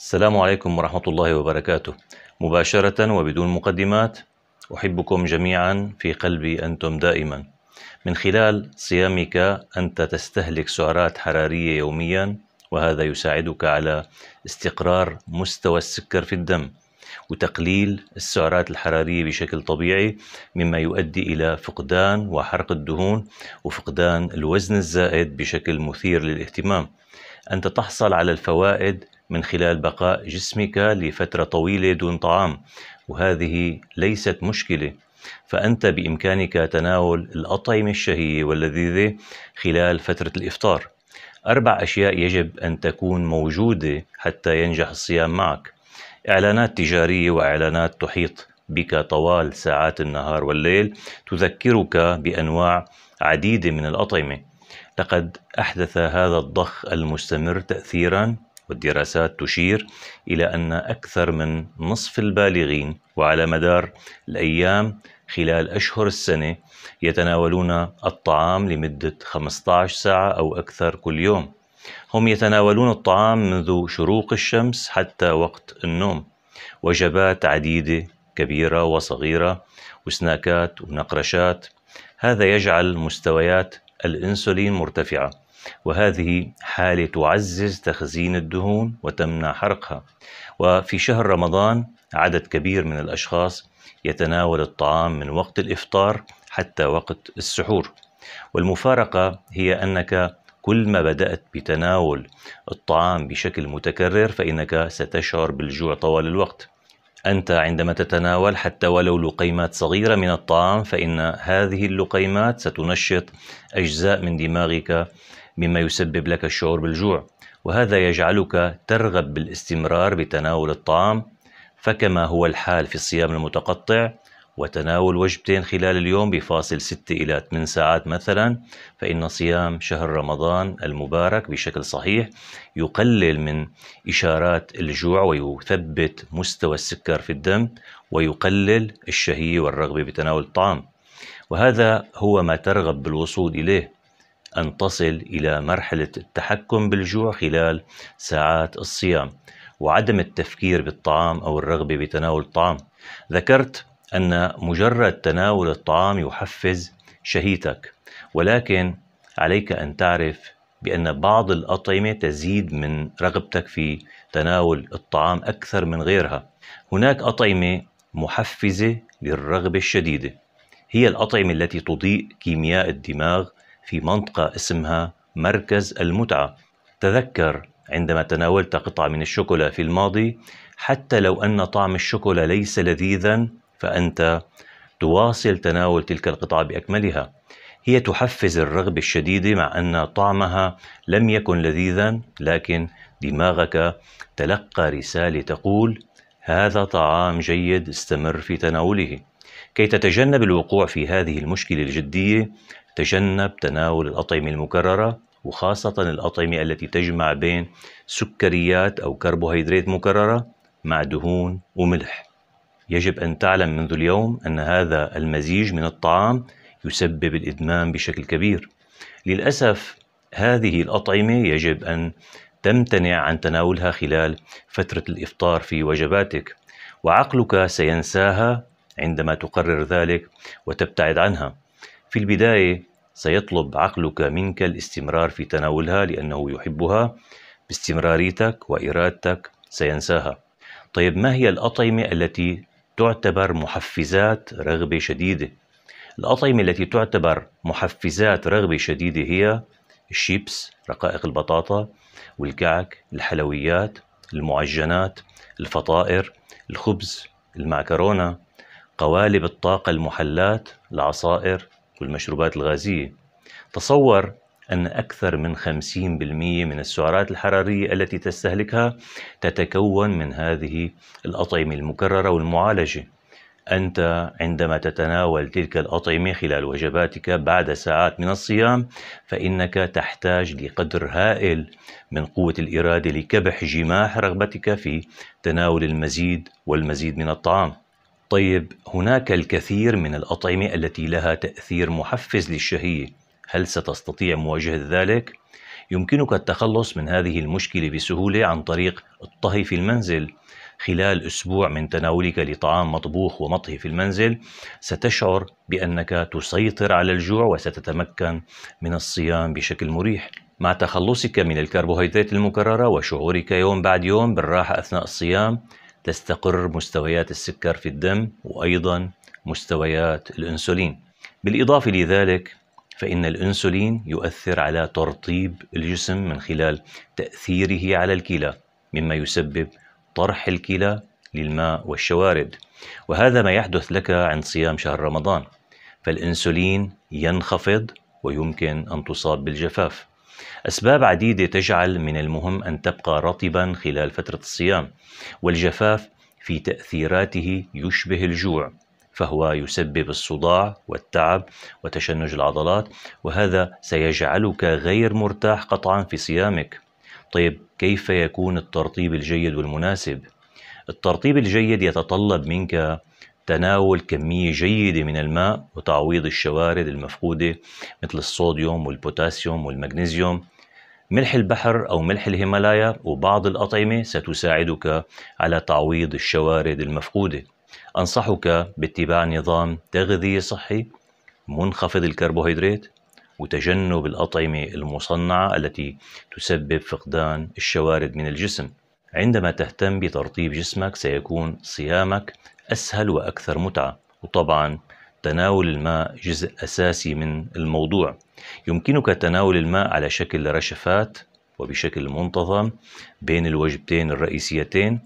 السلام عليكم ورحمة الله وبركاته مباشرة وبدون مقدمات أحبكم جميعا في قلبي أنتم دائما من خلال صيامك أنت تستهلك سعرات حرارية يوميا وهذا يساعدك على استقرار مستوى السكر في الدم وتقليل السعرات الحرارية بشكل طبيعي مما يؤدي إلى فقدان وحرق الدهون وفقدان الوزن الزائد بشكل مثير للاهتمام أنت تحصل على الفوائد من خلال بقاء جسمك لفترة طويلة دون طعام وهذه ليست مشكلة فأنت بإمكانك تناول الأطعمة الشهية واللذيذة خلال فترة الإفطار أربع أشياء يجب أن تكون موجودة حتى ينجح الصيام معك إعلانات تجارية وإعلانات تحيط بك طوال ساعات النهار والليل تذكرك بأنواع عديدة من الأطعمة لقد أحدث هذا الضخ المستمر تأثيرا والدراسات تشير إلى أن أكثر من نصف البالغين وعلى مدار الأيام خلال أشهر السنة يتناولون الطعام لمدة 15 ساعة أو أكثر كل يوم هم يتناولون الطعام منذ شروق الشمس حتى وقت النوم وجبات عديدة كبيرة وصغيرة وسناكات ونقرشات هذا يجعل مستويات الانسولين مرتفعه وهذه حالة تعزز تخزين الدهون وتمنع حرقها وفي شهر رمضان عدد كبير من الأشخاص يتناول الطعام من وقت الإفطار حتى وقت السحور والمفارقة هي أنك كل ما بدأت بتناول الطعام بشكل متكرر فإنك ستشعر بالجوع طوال الوقت أنت عندما تتناول حتى ولو لقيمات صغيرة من الطعام فإن هذه اللقيمات ستنشط أجزاء من دماغك مما يسبب لك الشعور بالجوع وهذا يجعلك ترغب بالاستمرار بتناول الطعام فكما هو الحال في الصيام المتقطع وتناول وجبتين خلال اليوم بفاصل 6 إلى 8 ساعات مثلا فإن صيام شهر رمضان المبارك بشكل صحيح يقلل من إشارات الجوع ويثبت مستوى السكر في الدم ويقلل الشهية والرغبة بتناول الطعام وهذا هو ما ترغب بالوصول إليه أن تصل إلى مرحلة التحكم بالجوع خلال ساعات الصيام وعدم التفكير بالطعام أو الرغبة بتناول الطعام ذكرت أن مجرد تناول الطعام يحفز شهيتك ولكن عليك أن تعرف بأن بعض الأطعمة تزيد من رغبتك في تناول الطعام أكثر من غيرها هناك أطعمة محفزة للرغبة الشديدة هي الأطعمة التي تضيء كيمياء الدماغ في منطقة اسمها مركز المتعة تذكر عندما تناولت قطعة من الشوكولا في الماضي حتى لو أن طعم الشوكولا ليس لذيذا فأنت تواصل تناول تلك القطعة بأكملها هي تحفز الرغبة الشديدة مع أن طعمها لم يكن لذيذا لكن دماغك تلقى رسالة تقول هذا طعام جيد استمر في تناوله كي تتجنب الوقوع في هذه المشكلة الجدية تجنب تناول الأطعمة المكررة وخاصة الأطعمة التي تجمع بين سكريات أو كربوهيدرات مكررة مع دهون وملح يجب أن تعلم منذ اليوم أن هذا المزيج من الطعام يسبب الإدمان بشكل كبير للأسف هذه الأطعمة يجب أن تمتنع عن تناولها خلال فترة الإفطار في وجباتك وعقلك سينساها عندما تقرر ذلك وتبتعد عنها في البداية سيطلب عقلك منك الاستمرار في تناولها لأنه يحبها باستمراريتك وإرادتك سينساها طيب ما هي الأطعمة التي تعتبر محفزات رغبة شديدة؟ الأطعمة التي تعتبر محفزات رغبة شديدة هي الشيبس رقائق البطاطا والكعك الحلويات المعجنات الفطائر الخبز المعكرونة قوالب الطاقة المحلات العصائر والمشروبات الغازية تصور أن أكثر من 50% من السعرات الحرارية التي تستهلكها تتكون من هذه الأطعمة المكررة والمعالجة أنت عندما تتناول تلك الأطعمة خلال وجباتك بعد ساعات من الصيام فإنك تحتاج لقدر هائل من قوة الإرادة لكبح جماح رغبتك في تناول المزيد والمزيد من الطعام طيب هناك الكثير من الأطعمة التي لها تأثير محفز للشهية هل ستستطيع مواجهة ذلك؟ يمكنك التخلص من هذه المشكلة بسهولة عن طريق الطهي في المنزل خلال أسبوع من تناولك لطعام مطبوخ ومطهي في المنزل ستشعر بأنك تسيطر على الجوع وستتمكن من الصيام بشكل مريح مع تخلصك من الكربوهيدرات المكررة وشعورك يوم بعد يوم بالراحة أثناء الصيام تستقر مستويات السكر في الدم وأيضا مستويات الأنسولين بالإضافة لذلك فإن الأنسولين يؤثر على ترطيب الجسم من خلال تأثيره على الكلى مما يسبب طرح الكلى للماء والشوارد وهذا ما يحدث لك عند صيام شهر رمضان فالانسولين ينخفض ويمكن ان تصاب بالجفاف أسباب عديدة تجعل من المهم أن تبقى رطبا خلال فترة الصيام والجفاف في تأثيراته يشبه الجوع فهو يسبب الصداع والتعب وتشنج العضلات وهذا سيجعلك غير مرتاح قطعا في صيامك طيب كيف يكون الترطيب الجيد والمناسب؟ الترطيب الجيد يتطلب منك تناول كمية جيدة من الماء وتعويض الشوارد المفقودة مثل الصوديوم والبوتاسيوم والمغنيسيوم ملح البحر أو ملح الهيمالايا وبعض الأطعمة ستساعدك على تعويض الشوارد المفقودة أنصحك باتباع نظام تغذية صحي منخفض الكربوهيدرات وتجنب الأطعمة المصنعة التي تسبب فقدان الشوارد من الجسم عندما تهتم بترطيب جسمك سيكون صيامك أسهل وأكثر متعة وطبعا تناول الماء جزء أساسي من الموضوع يمكنك تناول الماء على شكل رشفات وبشكل منتظم بين الوجبتين الرئيسيتين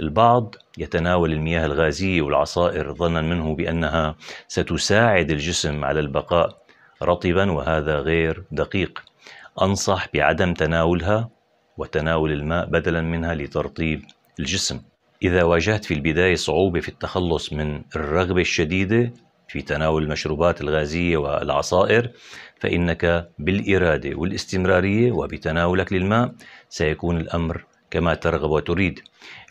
البعض يتناول المياه الغازية والعصائر ظنا منه بأنها ستساعد الجسم على البقاء رطبا وهذا غير دقيق أنصح بعدم تناولها وتناول الماء بدلا منها لترطيب الجسم إذا واجهت في البداية صعوبة في التخلص من الرغبة الشديدة في تناول المشروبات الغازية والعصائر فإنك بالإرادة والاستمرارية وبتناولك للماء سيكون الأمر كما ترغب وتريد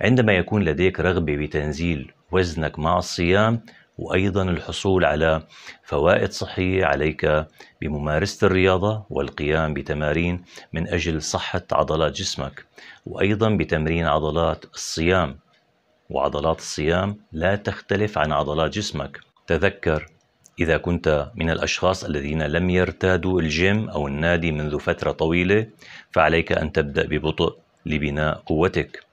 عندما يكون لديك رغبة بتنزيل وزنك مع الصيام وأيضا الحصول على فوائد صحية عليك بممارسة الرياضة والقيام بتمارين من أجل صحة عضلات جسمك وأيضا بتمرين عضلات الصيام وعضلات الصيام لا تختلف عن عضلات جسمك تذكر إذا كنت من الأشخاص الذين لم يرتادوا الجيم أو النادي منذ فترة طويلة فعليك أن تبدأ ببطء لبناء قوتك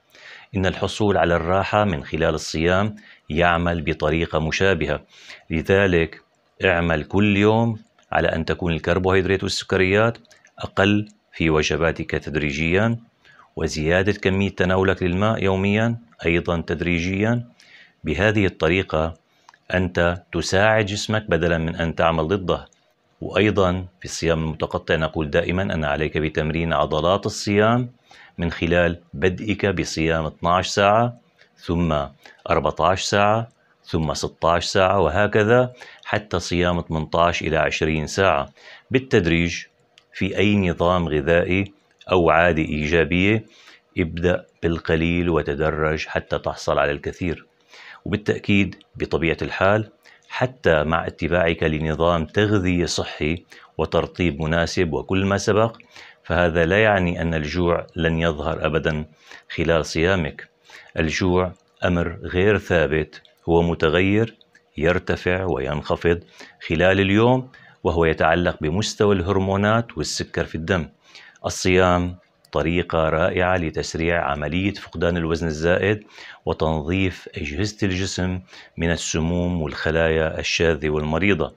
إن الحصول على الراحة من خلال الصيام يعمل بطريقة مشابهة لذلك اعمل كل يوم على أن تكون الكربوهيدرات والسكريات أقل في وجباتك تدريجيا وزيادة كمية تناولك للماء يوميا أيضا تدريجيا بهذه الطريقة أنت تساعد جسمك بدلا من أن تعمل ضده وأيضا في الصيام المتقطع نقول دائما أن عليك بتمرين عضلات الصيام من خلال بدئك بصيام 12 ساعة ثم 14 ساعة ثم 16 ساعة وهكذا حتى صيام 18 إلى 20 ساعة بالتدريج في أي نظام غذائي أو عادة إيجابية ابدأ بالقليل وتدرج حتى تحصل على الكثير وبالتأكيد بطبيعة الحال حتى مع اتباعك لنظام تغذية صحي وترطيب مناسب وكل ما سبق فهذا لا يعني أن الجوع لن يظهر أبدا خلال صيامك الجوع أمر غير ثابت هو متغير يرتفع وينخفض خلال اليوم وهو يتعلق بمستوى الهرمونات والسكر في الدم الصيام طريقة رائعة لتسريع عملية فقدان الوزن الزائد وتنظيف أجهزة الجسم من السموم والخلايا الشاذة والمريضة.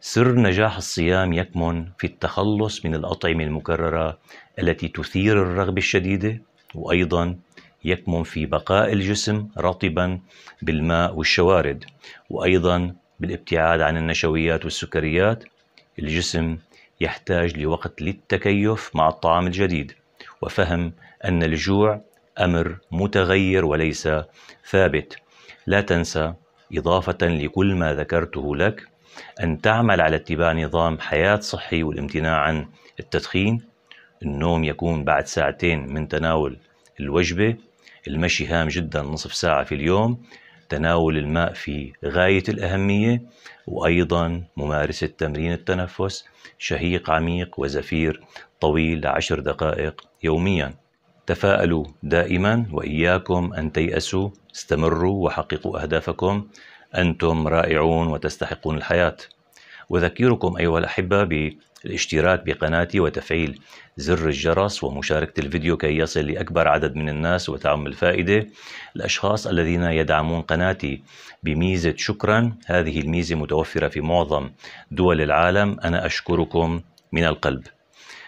سر نجاح الصيام يكمن في التخلص من الأطعمة المكررة التي تثير الرغبة الشديدة وأيضا يكمن في بقاء الجسم رطبا بالماء والشوارد وأيضا بالابتعاد عن النشويات والسكريات الجسم يحتاج لوقت للتكيف مع الطعام الجديد وفهم أن الجوع أمر متغير وليس ثابت لا تنسى إضافة لكل ما ذكرته لك أن تعمل على اتباع نظام حياة صحي والامتناع عن التدخين النوم يكون بعد ساعتين من تناول الوجبة المشي هام جدا نصف ساعة في اليوم تناول الماء في غاية الأهمية وأيضا ممارسة تمرين التنفس شهيق عميق وزفير طويل لعشر دقائق يوميا تفاءلوا دائما وإياكم أن تيأسوا استمروا وحققوا أهدافكم أنتم رائعون وتستحقون الحياة وذكركم أيها الأحبة الاشتراك بقناتي وتفعيل زر الجرس ومشاركة الفيديو كي يصل لأكبر عدد من الناس وتعم الفائدة الأشخاص الذين يدعمون قناتي بميزة شكرا هذه الميزة متوفرة في معظم دول العالم أنا أشكركم من القلب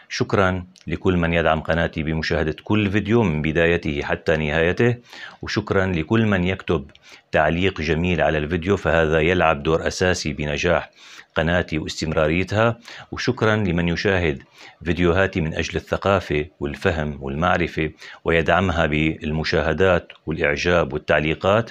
شكرا لكل من يدعم قناتي بمشاهدة كل فيديو من بدايته حتى نهايته وشكرا لكل من يكتب تعليق جميل على الفيديو فهذا يلعب دور أساسي بنجاح قناتي واستمراريتها وشكرا لمن يشاهد فيديوهاتي من أجل الثقافة والفهم والمعرفة ويدعمها بالمشاهدات والإعجاب والتعليقات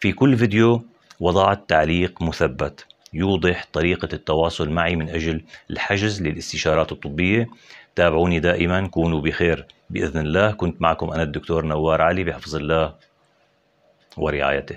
في كل فيديو وضعت تعليق مثبت يوضح طريقة التواصل معي من أجل الحجز للاستشارات الطبية تابعوني دائما كونوا بخير بإذن الله كنت معكم أنا الدكتور نوار علي بحفظ الله ورعايته